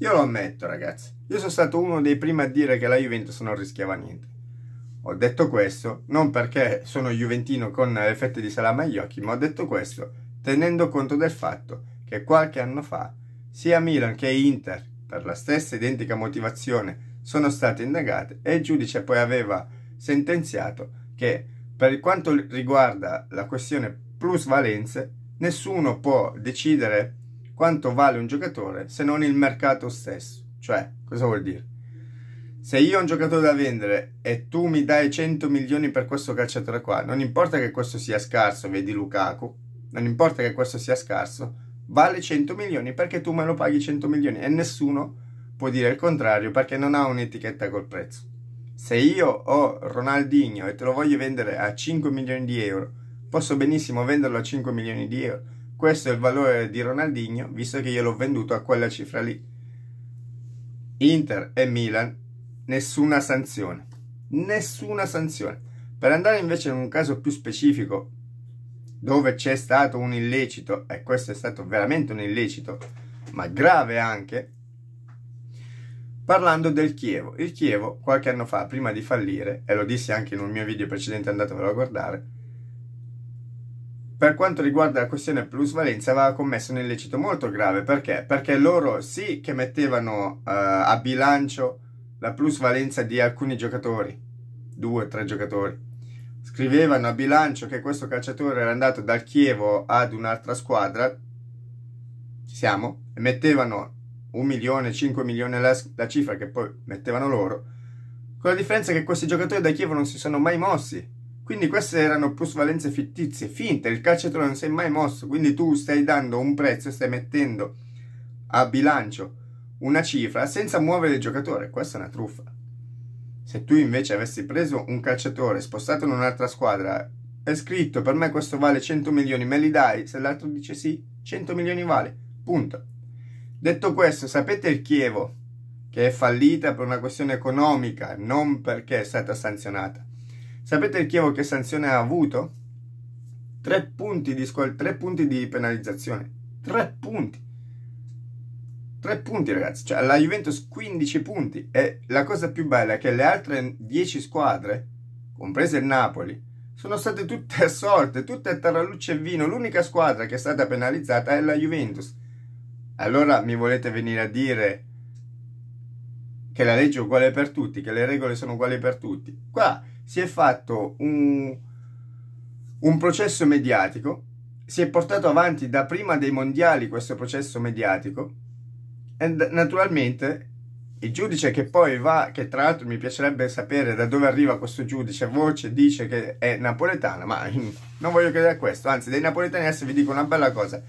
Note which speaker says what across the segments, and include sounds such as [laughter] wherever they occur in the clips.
Speaker 1: Io lo ammetto, ragazzi. Io sono stato uno dei primi a dire che la Juventus non rischiava niente. Ho detto questo non perché sono juventino con le fette di salame agli occhi, ma ho detto questo tenendo conto del fatto che qualche anno fa sia Milan che Inter, per la stessa identica motivazione, sono state indagate e il giudice poi aveva sentenziato che per quanto riguarda la questione plusvalenze, nessuno può decidere quanto vale un giocatore se non il mercato stesso. Cioè, cosa vuol dire? Se io ho un giocatore da vendere e tu mi dai 100 milioni per questo calciatore qua, non importa che questo sia scarso, vedi Lukaku, non importa che questo sia scarso, vale 100 milioni perché tu me lo paghi 100 milioni e nessuno può dire il contrario perché non ha un'etichetta col prezzo. Se io ho Ronaldinho e te lo voglio vendere a 5 milioni di euro, posso benissimo venderlo a 5 milioni di euro questo è il valore di Ronaldinho, visto che io l'ho venduto a quella cifra lì. Inter e Milan, nessuna sanzione. Nessuna sanzione. Per andare invece in un caso più specifico, dove c'è stato un illecito, e questo è stato veramente un illecito, ma grave anche, parlando del Chievo. Il Chievo, qualche anno fa, prima di fallire, e lo dissi anche in un mio video precedente, andatevelo a guardare, per quanto riguarda la questione plusvalenza aveva commesso un illecito molto grave perché? Perché loro sì che mettevano uh, a bilancio la plusvalenza di alcuni giocatori, due o tre giocatori. Scrivevano a bilancio che questo calciatore era andato dal Chievo ad un'altra squadra, ci siamo, e mettevano un milione, 5 milioni la, la cifra che poi mettevano loro, con la differenza che questi giocatori da Chievo non si sono mai mossi quindi queste erano plusvalenze fittizie, finte, il calciatore non si è mai mosso, quindi tu stai dando un prezzo, stai mettendo a bilancio una cifra senza muovere il giocatore, questa è una truffa. Se tu invece avessi preso un calciatore, spostato in un'altra squadra, è scritto per me questo vale 100 milioni, me li dai? Se l'altro dice sì, 100 milioni vale, punto. Detto questo, sapete il Chievo, che è fallita per una questione economica, non perché è stata sanzionata. Sapete il Chievo che sanzione ha avuto? Tre punti di, tre punti di penalizzazione. Tre punti. Tre punti, ragazzi. Cioè, la Juventus 15 punti. E la cosa più bella è che le altre 10 squadre, comprese il Napoli, sono state tutte assorte, [laughs] tutte a tarallucce e vino. L'unica squadra che è stata penalizzata è la Juventus. Allora mi volete venire a dire che la legge è uguale per tutti, che le regole sono uguali per tutti? Qua si è fatto un, un processo mediatico, si è portato avanti da prima dei mondiali questo processo mediatico e naturalmente il giudice che poi va, che tra l'altro mi piacerebbe sapere da dove arriva questo giudice, a voce dice che è napoletano, ma [laughs] non voglio credere a questo, anzi dei napoletani adesso vi dico una bella cosa,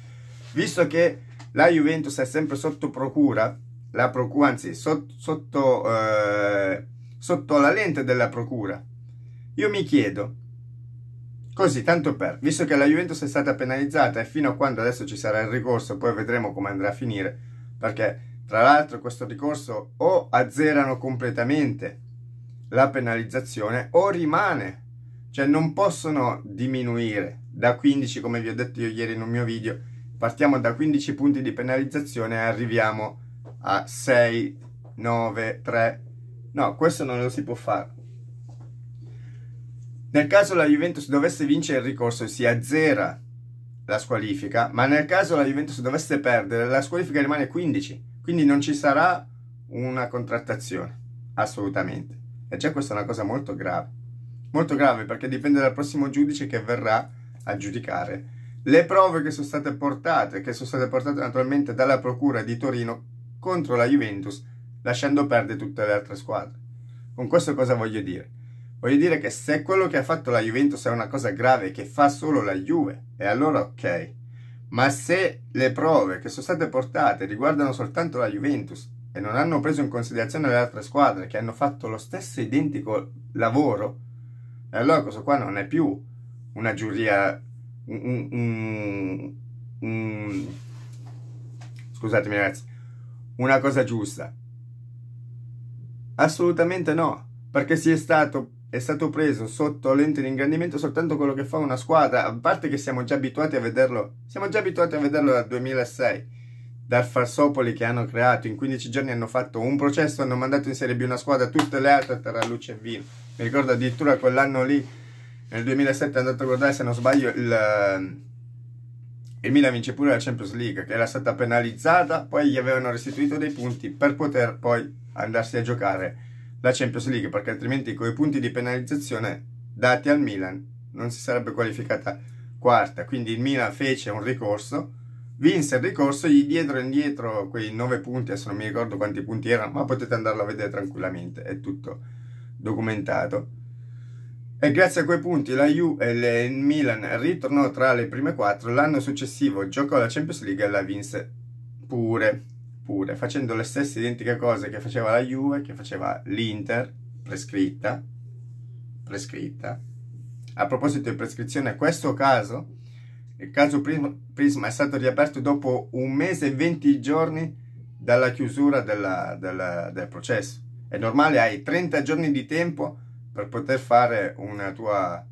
Speaker 1: visto che la Juventus è sempre sotto procura, la procura anzi sotto, sotto, eh, sotto la lente della procura, io mi chiedo, così tanto per, visto che la Juventus è stata penalizzata e fino a quando adesso ci sarà il ricorso, poi vedremo come andrà a finire, perché tra l'altro questo ricorso o azzerano completamente la penalizzazione o rimane, cioè non possono diminuire da 15 come vi ho detto io ieri in un mio video, partiamo da 15 punti di penalizzazione e arriviamo a 6, 9, 3, no questo non lo si può fare nel caso la Juventus dovesse vincere il ricorso si azzera la squalifica, ma nel caso la Juventus dovesse perdere la squalifica rimane 15, quindi non ci sarà una contrattazione, assolutamente. E già questa è una cosa molto grave, molto grave perché dipende dal prossimo giudice che verrà a giudicare. Le prove che sono state portate, che sono state portate naturalmente dalla Procura di Torino contro la Juventus, lasciando perdere tutte le altre squadre. Con questo cosa voglio dire? Voglio dire che se quello che ha fatto la Juventus è una cosa grave che fa solo la Juve, e allora ok. Ma se le prove che sono state portate riguardano soltanto la Juventus e non hanno preso in considerazione le altre squadre che hanno fatto lo stesso identico lavoro, allora questo qua non è più una giuria... Un, un, un, scusatemi ragazzi, una cosa giusta. Assolutamente no, perché si è stato è stato preso sotto lente di ingrandimento soltanto quello che fa una squadra, a parte che siamo già abituati a vederlo, siamo già abituati a vederlo dal 2006, dal Farsopoli che hanno creato, in 15 giorni hanno fatto un processo, hanno mandato in Serie B una squadra, tutte le altre terra luce e vino. Mi ricordo addirittura quell'anno lì, nel 2007 è andato a guardare se non sbaglio il... Eh, il Milan vince pure la Champions League, che era stata penalizzata, poi gli avevano restituito dei punti per poter poi andarsi a giocare la Champions League, perché altrimenti con i punti di penalizzazione dati al Milan non si sarebbe qualificata quarta. Quindi il Milan fece un ricorso, vinse il ricorso, gli dietro indietro quei 9 punti, adesso non mi ricordo quanti punti erano, ma potete andarlo a vedere tranquillamente, è tutto documentato. E grazie a quei punti la Ju e il Milan ritornò tra le prime quattro, l'anno successivo giocò la Champions League e la vinse pure pure, facendo le stesse identiche cose che faceva la Juve, che faceva l'Inter, prescritta, prescritta. A proposito di prescrizione, questo caso, il caso Prisma è stato riaperto dopo un mese e 20 giorni dalla chiusura della, della, del processo. È normale, hai 30 giorni di tempo per poter fare una tua...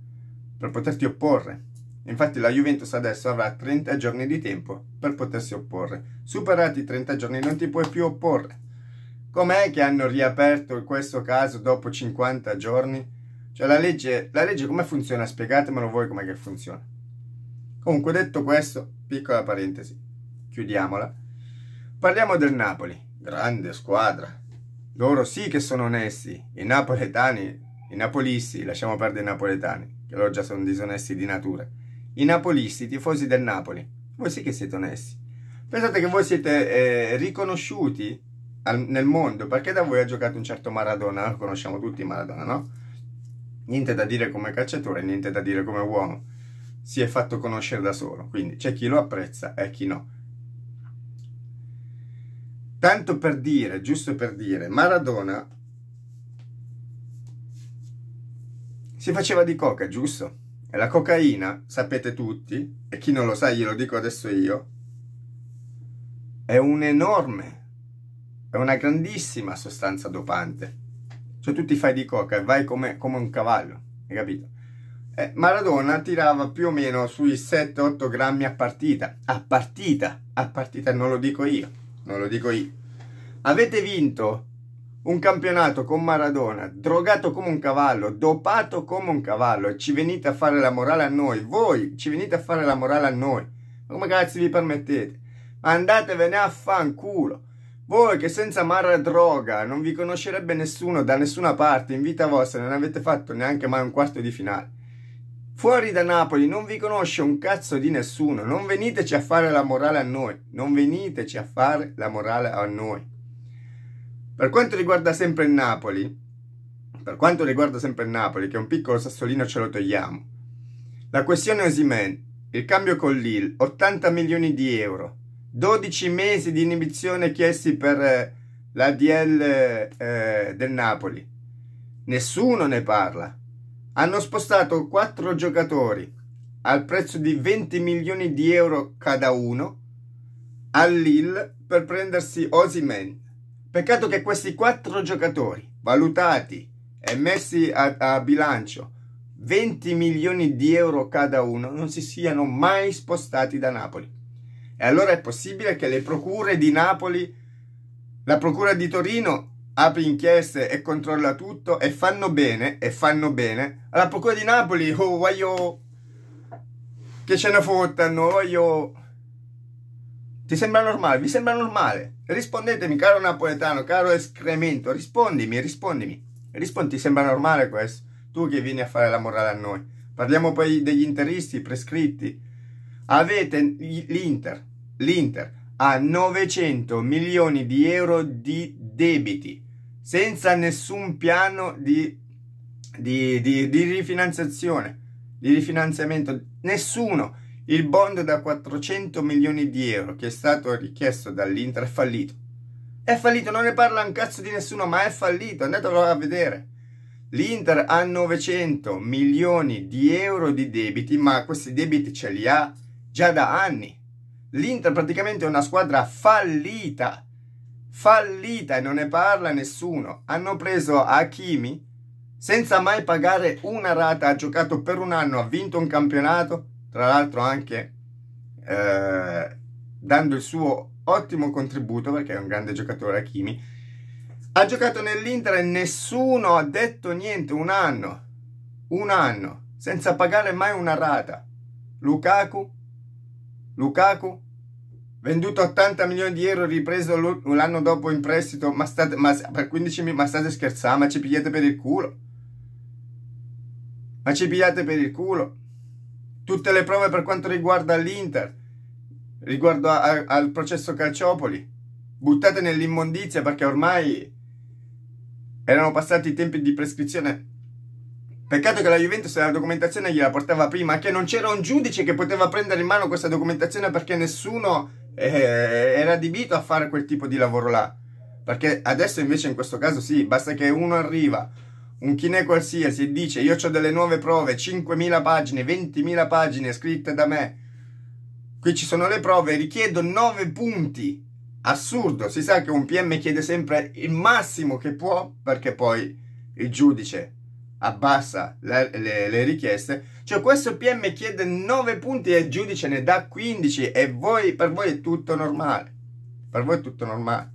Speaker 1: per poterti opporre. Infatti la Juventus adesso avrà 30 giorni di tempo per potersi opporre. Superati i 30 giorni non ti puoi più opporre. Com'è che hanno riaperto questo caso dopo 50 giorni? Cioè la legge, la legge come funziona? Spiegatemelo voi com'è che funziona. Comunque detto questo, piccola parentesi, chiudiamola. Parliamo del Napoli, grande squadra. Loro sì che sono onesti, i napoletani, i napolisti, lasciamo perdere i napoletani, che loro già sono disonesti di natura i napolisti, i tifosi del Napoli, voi sì che siete onesti. Pensate che voi siete eh, riconosciuti al, nel mondo, perché da voi ha giocato un certo Maradona, conosciamo tutti Maradona, no? Niente da dire come calciatore, niente da dire come uomo. Si è fatto conoscere da solo, quindi c'è chi lo apprezza e chi no. Tanto per dire, giusto per dire, Maradona si faceva di coca, giusto? La cocaina, sapete tutti, e chi non lo sa glielo dico adesso io, è un'enorme, è una grandissima sostanza dopante. Cioè tu ti fai di coca e vai come, come un cavallo, hai capito? Eh, Maradona tirava più o meno sui 7-8 grammi a partita, a partita, a partita, non lo dico io, non lo dico io. Avete vinto un campionato con Maradona, drogato come un cavallo, dopato come un cavallo, e ci venite a fare la morale a noi, voi ci venite a fare la morale a noi, ma come cazzo vi permettete? Andatevene a fanculo! Voi che senza Marra Droga non vi conoscerebbe nessuno da nessuna parte in vita vostra, non avete fatto neanche mai un quarto di finale. Fuori da Napoli non vi conosce un cazzo di nessuno, non veniteci a fare la morale a noi, non veniteci a fare la morale a noi. Per quanto riguarda sempre il Napoli, per quanto riguarda sempre il Napoli, che è un piccolo sassolino ce lo togliamo, la questione Osimen, il cambio con Lille, 80 milioni di euro, 12 mesi di inibizione chiesti per eh, l'ADL eh, del Napoli. Nessuno ne parla. Hanno spostato 4 giocatori al prezzo di 20 milioni di euro cada uno a Lille per prendersi Osimen, Peccato che questi quattro giocatori, valutati e messi a, a bilancio 20 milioni di euro cada uno, non si siano mai spostati da Napoli. E allora è possibile che le procure di Napoli, la procura di Torino apre inchieste e controlla tutto e fanno bene, e fanno bene. Alla procura di Napoli, oh, voglio... che ce ne fottano, voglio... Ti sembra normale? Vi sembra normale? Rispondetemi, caro napoletano, caro escremento, rispondimi, rispondimi. Rispondi, ti sembra normale questo? Tu che vieni a fare la morale a noi. Parliamo poi degli interisti prescritti. Avete l'Inter, l'Inter ha 900 milioni di euro di debiti senza nessun piano di, di, di, di rifinanziazione, di rifinanziamento, nessuno il bond da 400 milioni di euro che è stato richiesto dall'Inter è fallito. È fallito, non ne parla un cazzo di nessuno, ma è fallito, andatelo a vedere. L'Inter ha 900 milioni di euro di debiti, ma questi debiti ce li ha già da anni. L'Inter praticamente è una squadra fallita, fallita e non ne parla nessuno. Hanno preso Hakimi senza mai pagare una rata, ha giocato per un anno, ha vinto un campionato, tra l'altro anche eh, dando il suo ottimo contributo perché è un grande giocatore Hakimi. Ha giocato nell'Inter e nessuno ha detto niente un anno, un anno, senza pagare mai una rata. Lukaku, Lukaku, venduto 80 milioni di euro, ripreso l'anno dopo in prestito, ma state, ma, per 15 milioni, ma state scherzando, ma ci pigliate per il culo. Ma ci pigliate per il culo tutte le prove per quanto riguarda l'Inter, riguardo a, a, al processo Calciopoli, buttate nell'immondizia perché ormai erano passati i tempi di prescrizione. Peccato che la Juventus la documentazione gliela portava prima, che non c'era un giudice che poteva prendere in mano questa documentazione perché nessuno eh, era adibito a fare quel tipo di lavoro là. Perché adesso invece in questo caso sì, basta che uno arriva, un chinè qualsiasi e dice io ho delle nuove prove, 5.000 pagine, 20.000 pagine scritte da me, qui ci sono le prove, richiedo 9 punti. Assurdo, si sa che un PM chiede sempre il massimo che può perché poi il giudice abbassa le, le, le richieste. Cioè questo PM chiede 9 punti e il giudice ne dà 15 e voi, per voi è tutto normale. Per voi è tutto normale.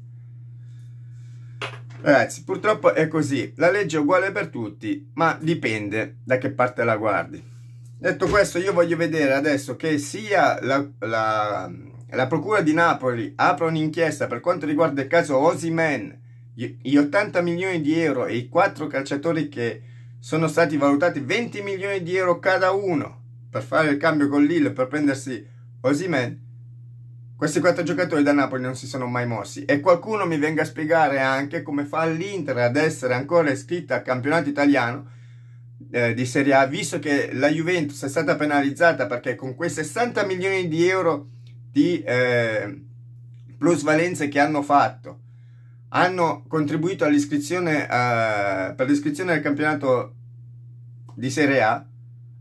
Speaker 1: Ragazzi, purtroppo è così, la legge è uguale per tutti, ma dipende da che parte la guardi. Detto questo, io voglio vedere adesso che sia la, la, la Procura di Napoli apra un'inchiesta per quanto riguarda il caso Osimen, gli 80 milioni di euro e i 4 calciatori che sono stati valutati 20 milioni di euro cada uno per fare il cambio con Lille per prendersi Osimen questi quattro giocatori da Napoli non si sono mai mossi e qualcuno mi venga a spiegare anche come fa l'Inter ad essere ancora iscritta al campionato italiano eh, di Serie A, visto che la Juventus è stata penalizzata perché con quei 60 milioni di euro di eh, plusvalenze che hanno fatto hanno contribuito all'iscrizione eh, per l'iscrizione al campionato di Serie A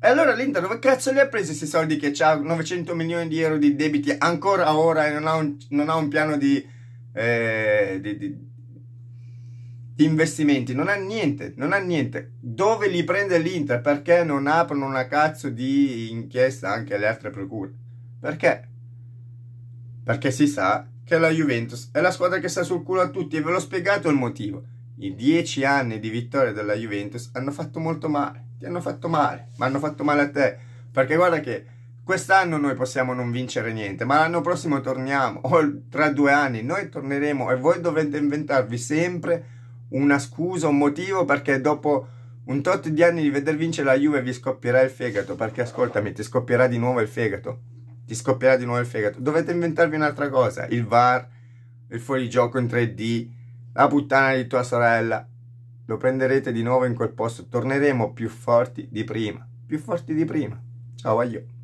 Speaker 1: e allora l'Inter dove cazzo li ha presi questi soldi che ha 900 milioni di euro di debiti ancora ora e non ha un, non ha un piano di, eh, di, di, di, investimenti? Non ha niente, non ha niente. Dove li prende l'Inter? Perché non aprono una cazzo di inchiesta anche alle altre procure? Perché? Perché si sa che la Juventus è la squadra che sta sul culo a tutti e ve l'ho spiegato il motivo. I dieci anni di vittoria della Juventus hanno fatto molto male ti hanno fatto male, ma hanno fatto male a te. Perché guarda che quest'anno noi possiamo non vincere niente, ma l'anno prossimo torniamo, o tra due anni noi torneremo e voi dovete inventarvi sempre una scusa, un motivo perché dopo un tot di anni di veder vincere la Juve vi scoppierà il fegato, perché ascoltami, ti scoppierà di nuovo il fegato. Ti scoppierà di nuovo il fegato. Dovete inventarvi un'altra cosa, il VAR, il fuorigioco in 3D, la puttana di tua sorella, lo prenderete di nuovo in quel posto, torneremo più forti di prima, più forti di prima. Ciao, aglio.